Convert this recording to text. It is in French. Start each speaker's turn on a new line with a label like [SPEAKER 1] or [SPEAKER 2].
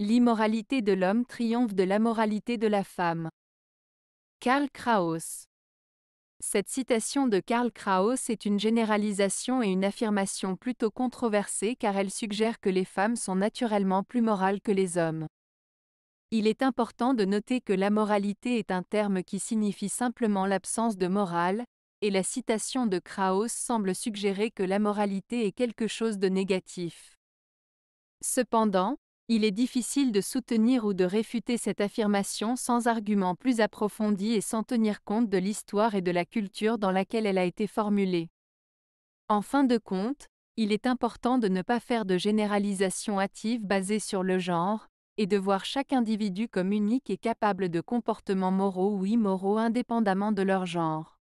[SPEAKER 1] L'immoralité de l'homme triomphe de la moralité de la femme. Karl Kraus. Cette citation de Karl Kraus est une généralisation et une affirmation plutôt controversée car elle suggère que les femmes sont naturellement plus morales que les hommes. Il est important de noter que l'amoralité est un terme qui signifie simplement l'absence de morale, et la citation de Kraus semble suggérer que la moralité est quelque chose de négatif. Cependant, il est difficile de soutenir ou de réfuter cette affirmation sans argument plus approfondi et sans tenir compte de l'histoire et de la culture dans laquelle elle a été formulée. En fin de compte, il est important de ne pas faire de généralisation hâtive basée sur le genre, et de voir chaque individu comme unique et capable de comportements moraux ou immoraux indépendamment de leur genre.